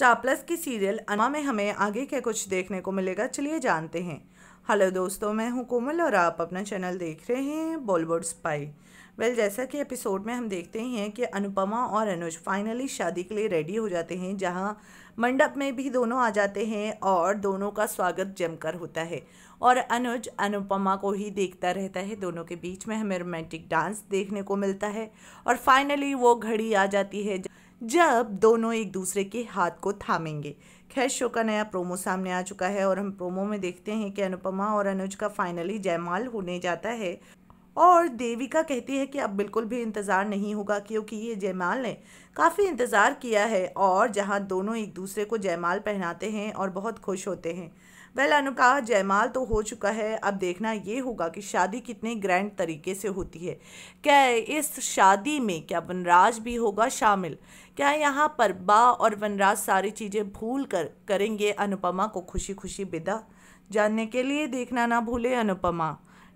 star Plus की serial अनमा में हमें आगे क्या कुछ देखने को मिलेगा चलिए जानते हैं हेलो दोस्तों मैं हूं कोमल और आप अपना चैनल देख रहे हैं बॉलीवुड स्पाई वेल जैसा कि एपिसोड में हम देखते हैं कि अनुपमा और अनुज फाइनली शादी के लिए रेडी हो जाते हैं जहां मंडप में भी दोनों आ जाते हैं और दोनों का स्वागत जमकर होता है और अनुज अनुपमा को ही देखता रहता है दोनों के बीच में हमें रोमांटिक डांस देखने को मिलता है और फाइनली वो घड़ी आ जाती है जब दोनों एक दूसरे के हाथ को थामेंगे खैर शो का नया प्रोमो सामने आ चुका है और हम प्रोमो में देखते हैं कि अनुपमा और अनुज का फाइनली जयमाल होने जाता है और देविका कहती है कि अब बिल्कुल भी इंतज़ार नहीं होगा क्योंकि ये जयमाल ने काफ़ी इंतज़ार किया है और जहाँ दोनों एक दूसरे को जयमाल पहनाते हैं और बहुत खुश होते हैं वेल अनुका जयमाल तो हो चुका है अब देखना ये होगा कि शादी कितने ग्रैंड तरीके से होती है क्या इस शादी में क्या वनराज भी होगा शामिल क्या यहाँ पर बा और वनराज सारी चीज़ें भूल कर करेंगे अनुपमा को खुशी खुशी विदा जानने के लिए देखना ना भूले अनुपमा